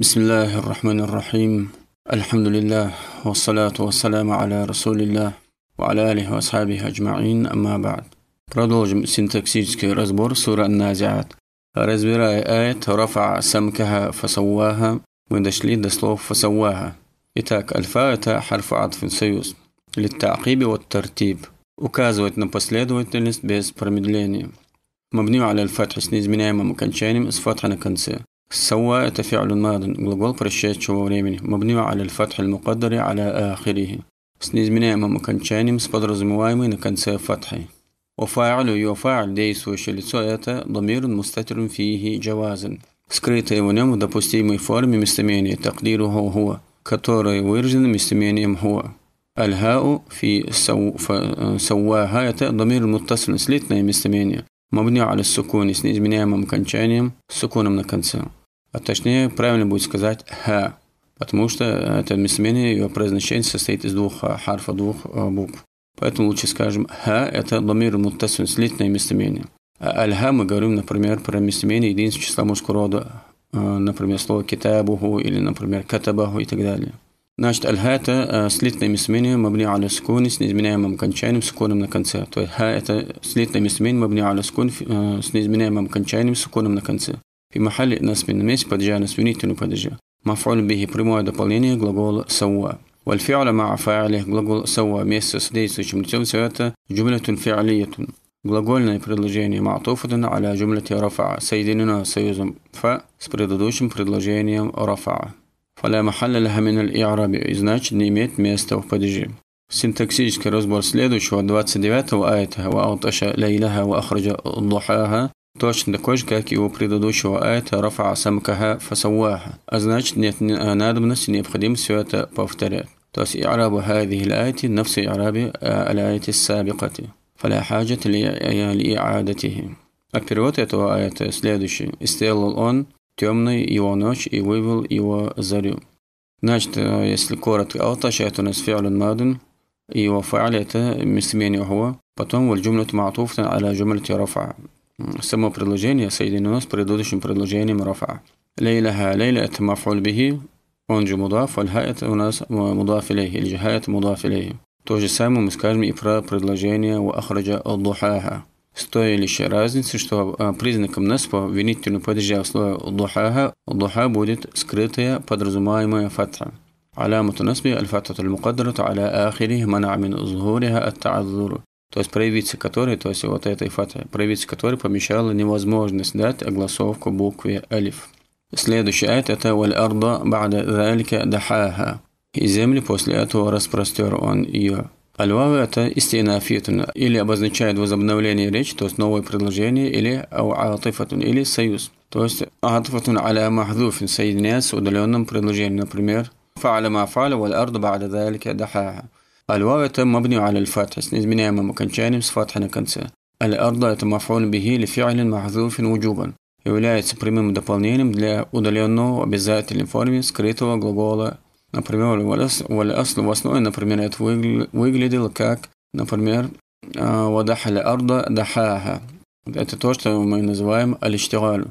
بسم الله الرحمن الرحيم الحمد لله والصلاة والسلام على رسول الله وعلى آله وأصحابه أجمعين أما بعد продолжим синтаксический разбор سورة النازعات разбирая آية رفع سمكها فسواها мы дошли до слов فسواها Итак, альфа حرف عطف سيوس للتعقيب والترتيب указывать на последовательность без промедления مبني على الفتح с неизменяемым окончанием с فتح на конце سوى فعل ماض глагол прощающего времени, مبني على الفتح المقدر على آخره с неизменяемым окончанием с подразумеваемой на конце фатхи وفاعل يفاعل действующее лицо это ضمير مستتر فيه جواز скрытое в нем в допустимой форме местоимение تقديره هو которое выражено местоимением هو الهاء في سو... سواها это ضمير متصل слитное местоимение مبني على السكون с неизменяемым окончанием с суконом на конце А точнее, правильно будет сказать «ха», потому что это местоимение, ее произношение состоит из двух э, харфа, двух э, букв. Поэтому лучше скажем «ха» – это ламир муттасун, слитное местоимение. А «аль-ха» мы говорим, например, про местоимение единственного числа мужского рода, э, например, слово «китабуху» или, например, «катабаху» и так далее. Значит, аль-ха – это слитное местоимение мабни аля скун с неизменяемым с суконом на конце. То есть ха – это слитное местоимение мабни аля скун с неизменяемым с суконом на конце. في محل نصب مس падежа на свинительную падежа. مفعول به прямое дополнение глагола سوى والفعل مع فاعله глагол سوى вместе с действующим лицом все это جملة فعلية Глагольное предложение معطوفة على جملة رفع соединено союзом «ф» с предыдущим предложением «رفع». فلا محل لها من الإعراب и значит не имеет места в падеже. Синтаксический разбор следующего 29 аята «وأغطش ليلها وأخرج ضحاها» Точно такой же, как и у предыдущего аята «Рафа самкаха Фасаваха. А значит, нет надобности, необходимо все это повторять. То есть إعراب هذه الآية نفس إعراب الآية السابقة فلا ли لإعادته А перевод этого аята следующий. «И сделал он темной его ночь и вывел его зарю». Значит, если коротко, «Алташ» это у нас фиал маден, его фаали это местоимение هو, потом «Вальджумлет маатуфтан аля джумлет рафа». само предложение соединено с предыдущим предложением рафа. ليلها ليلة مفعول به он же мудаф, аль-хаят у нас мудаф илейхи, или же хаят мудаф илейхи. То же самое мы скажем и про предложение у ахраджа ал-духаха. С той лишь разницей, что признаком наспа винительного падежа в слове духаха, духа будет скрытая подразумеваемая фатха. علامة نصب الفتحة المقدرة على آخره منع من ظهورها التعذر то есть проявиться которой, то есть вот этой фата, проявиться которой помещала невозможность дать огласовку букве алиф. Следующий аят это «Валь арда бада залика дахаха» «И земли после этого распростер он ее». Альвава – это истинафитун, или обозначает возобновление речи, то есть новое предложение, или аутифатун, или союз. То есть атфатун аля махдуфин соединяется с удаленным предложением, например, «Фа'аля ма фа'аля валь арда бада залика дахаха» الواو يتم مبني على الفتح с неизменяемым окончанием с фатха на конце. Аль-Арда – это мафуль бихи или фиалин махзуфин вуджубан. Является прямым дополнением для удаленного обязательной формы скрытого глагола. Например, валь-аслу в основе, например, это выглядело как, например, «А, вадахаля арда дахаха. Это то, что мы называем аль-иштигалю.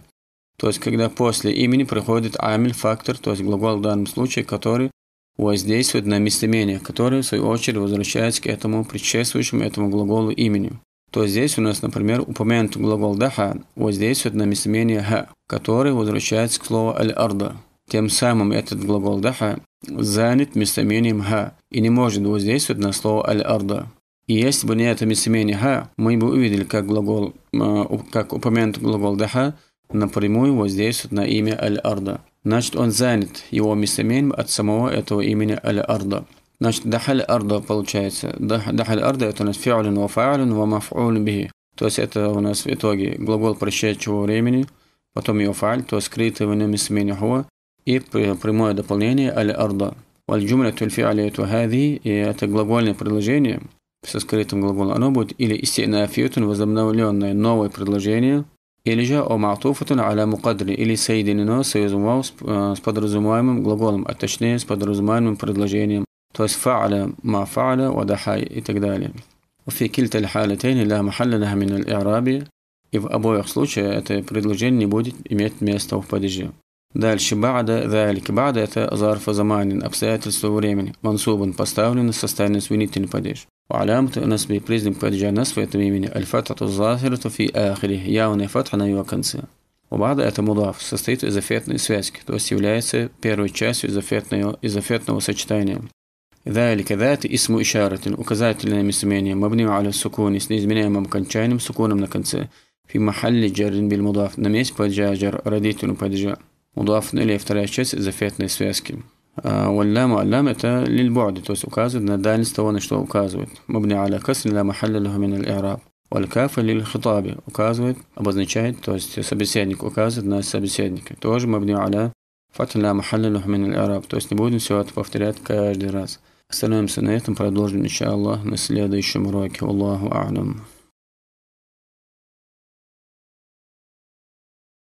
То есть, когда после имени приходит амиль фактор, то есть глагол в данном случае, который воздействует на местоимение, которое, в свою очередь, возвращается к этому предшествующему этому глаголу имени. То здесь у нас, например, упомянут глагол «даха» воздействует на местоимение «ха», который возвращается к слову «аль-арда». Тем самым этот глагол «даха» занят местоимением «ха» и не может воздействовать на слово «аль-арда». И если бы не это местоимение «ха», мы бы увидели, как, глагол, э, как упомянут глагол «даха» напрямую воздействует на имя «аль-арда». Значит, он занят его местоимением от самого этого имени Аль-Арда. Значит, дахаль арда получается. Дахаль арда это у нас фиалин ва фаалин ва маф'ул биhi. То есть это у нас в итоге глагол прощающего времени, потом его фааль, то есть скрытое в нем местоимение хуа, и прямое дополнение аль арда. Валь джумля туль фиали хади, и это глагольное предложение со скрытым глаголом, оно будет или истина фьютун, возобновленное новое предложение, Или же о «Оматуфатун аля мукадри» или соединено с подразумеваемым глаголом, а точнее с подразумеваемым предложением, то есть «фа'ля», «ма фа'ля», «вадахай» и так далее. وفي كلتا الحالتين لا محل لها من الإعراب и в обоих случаях это предложение не будет иметь места в падеже. Дальше «бада» ذلك بعد это «зарфа заманин» обстоятельство времени, мансубан поставлен в состоянии свинительный падеж. وعلامة نصب بريزم خارج النصف يتميمين الفتحة الظاهرة في آخره явная فتحة на его конце. У БАДа это мудав, состоит из эфетной связки, то есть является первой частью изофетного, изофетного сочетания. ذلك ذات اسم إشارة указательное местоимение مبني على السكون с неизменяемым окончанием суконом на конце في محل جر بالمضاف на месте падежа جر родителю падежа مضاف إليه вторая часть изофетной связки واللام علامة للبعد то есть указывает на дальность того, на что указывает. مبني على كسر لا محل له من الإعراب. والكاف للخطاب указывает, обозначает, то есть собеседник указывает на собеседника. Тоже مبني على فتح لا محل له من الإعراب. То есть не будем все это повторять каждый раз. Остановимся на этом, продолжим, иншаллах, на следующем уроке. Аллаху Аллаху